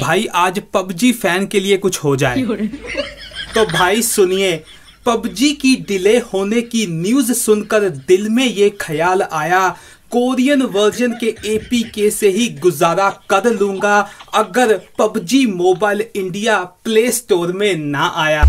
भाई आज PUBG fan के लिए कुछ हो जाए तो भाई सुनिए पबजी की डिले होने की न्यूज सुनकर दिल में ये ख्याल आया कोरियन वर्जन के एपीके से ही गुजारा कर लूंगा अगर PUBG mobile India play store में ना आया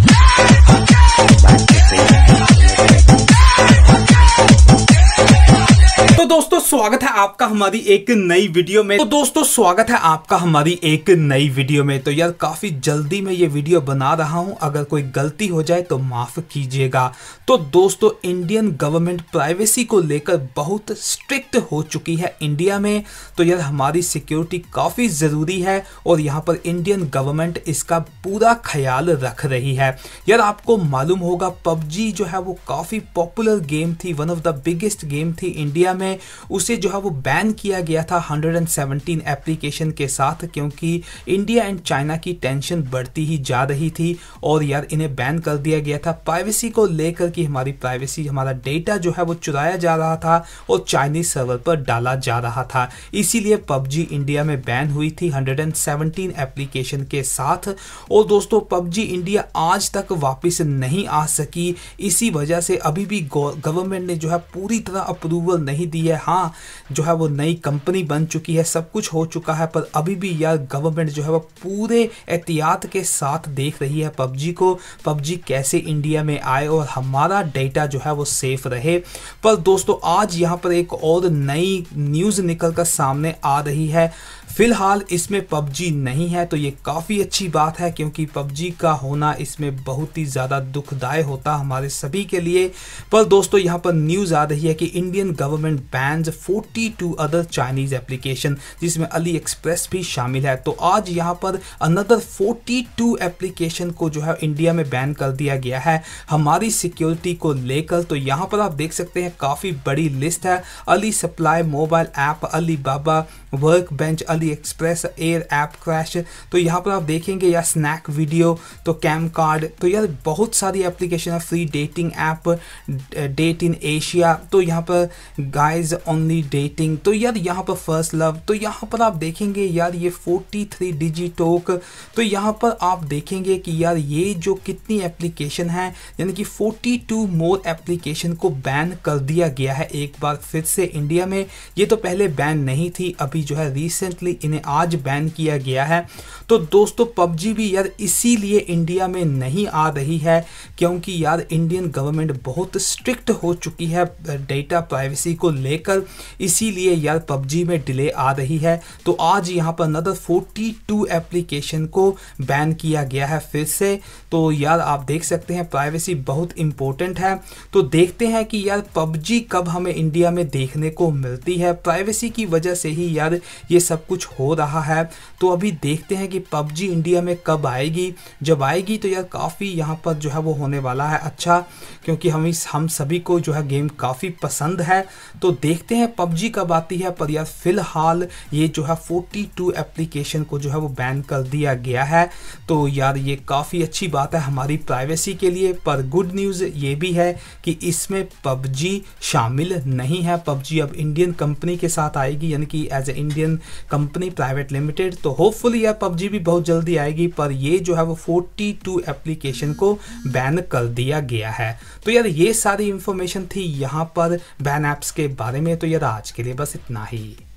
दोस्तों स्वागत है आपका हमारी एक नई वीडियो में तो दोस्तों स्वागत है आपका हमारी एक नई वीडियो में तो यार काफी जल्दी मैं ये वीडियो बना रहा हूं अगर कोई गलती हो जाए तो माफ कीजिएगा तो दोस्तों इंडियन गवर्नमेंट प्राइवेसी को लेकर बहुत स्ट्रिक्ट हो चुकी है इंडिया में तो यार हमारी सिक्योरिटी काफी जरूरी है और यहाँ पर इंडियन गवर्नमेंट इसका पूरा ख्याल रख रही है यार आपको मालूम होगा पबजी जो है वो काफी पॉपुलर गेम थी one of the biggest game थी इंडिया में उसे जो है वो बैन किया गया था 117 एप्लीकेशन के साथ क्योंकि इंडिया एंड चाइना की टेंशन बढ़ती ही जा रही थी और यार इन्हें बैन कर दिया गया था प्राइवेसी को लेकर कि हमारी प्राइवेसी हमारा डेटा जो है वो चुराया जा रहा था और चाइनीज सर्वर पर डाला जा रहा था इसीलिए पबजी इंडिया में बैन हुई थी 117 एप्लीकेशन के साथ और दोस्तों पबजी इंडिया आज तक वापस नहीं आ सकी इसी वजह से अभी भी गवर्नमेंट ने जो है पूरी तरह अप्रूवल नहीं दिया है हाँ जो है वो नई कंपनी बन चुकी है सब कुछ हो चुका है पर अभी भी यार गवर्नमेंट जो है वो पूरे एहतियात के साथ देख रही है पबजी को पबजी कैसे इंडिया में आए और हमारा डेटा जो है वो सेफ रहे पर दोस्तों आज यहाँ पर एक और नई न्यूज़ निकल कर सामने आ रही है फिलहाल इसमें पबजी नहीं है तो ये काफ़ी अच्छी बात है क्योंकि पबजी का होना इसमें बहुत ही ज़्यादा दुखदाय होता हमारे सभी के लिए पर दोस्तों यहाँ पर न्यूज़ आ रही है कि इंडियन गवर्नमेंट बैंक बैन 42 अदर चाइनीज एप्लीकेशन जिसमें अली एक्सप्रेस भी शामिल है तो आज यहाँ पर अनदर 42 एप्लीकेशन को जो है इंडिया में बैन कर दिया गया है हमारी सिक्योरिटी को लेकर तो यहाँ पर आप देख सकते हैं काफ़ी बड़ी लिस्ट है Ali supply mobile app Alibaba workbench AliExpress air app crash तो यहाँ पर आप देखेंगे यार स्नैक वीडियो तो कैम कार्ड तो यार बहुत सारी एप्लीकेशन है free dating app date in Asia तो यहाँ पर गाइज ओनली डेटिंग तो यार यहाँ पर फर्स्ट लव तो यहाँ पर आप देखेंगे यार ये 43 डिजी टोक तो यहाँ पर आप देखेंगे कि यार ये जो कितनी एप्लीकेशन है यानी कि 42 मोर एप्लीकेशन को बैन कर दिया गया है एक बार फिर से इंडिया में ये तो पहले बैन नहीं थी अभी अभी जो है रिसेंटली इन्हें आज बैन किया गया है तो दोस्तों पबजी भी यार इसीलिए इंडिया में नहीं आ रही है क्योंकि यार इंडियन गवर्नमेंट बहुत स्ट्रिक्ट हो चुकी है डेटा प्राइवेसी को लेकर इसीलिए यार पबजी में डिले आ रही है तो आज यहाँ पर नदर 42 एप्लीकेशन को बैन किया गया है फिर से तो यार आप देख सकते हैं प्राइवेसी बहुत इंपॉर्टेंट है तो देखते हैं कि यार पबजी कब हमें इंडिया में देखने को मिलती है प्राइवेसी की वजह से ही यार बाद ये सब कुछ हो रहा है तो अभी देखते हैं कि पबजी इंडिया में कब आएगी जब आएगी तो यार काफ़ी यहाँ पर जो है वो होने वाला है अच्छा क्योंकि हम इस हम सभी को जो है गेम काफ़ी पसंद है तो देखते हैं पबजी कब आती है पर यार फिलहाल ये जो है 42 एप्लीकेशन को जो है वो बैन कर दिया गया है तो यार ये काफ़ी अच्छी बात है हमारी प्राइवेसी के लिए पर गुड न्यूज़ ये भी है कि इसमें पबजी शामिल नहीं है पबजी अब इंडियन कंपनी के साथ आएगी यानी कि as a Indian company private limited तो होपफुली यह पबजी भी बहुत जल्दी आएगी पर ये जो है वो 42 एप्लीकेशन को बैन कर दिया गया है तो यार ये सारी इंफॉर्मेशन थी यहाँ पर बैन ऐप्स के बारे में तो यार आज के लिए बस इतना ही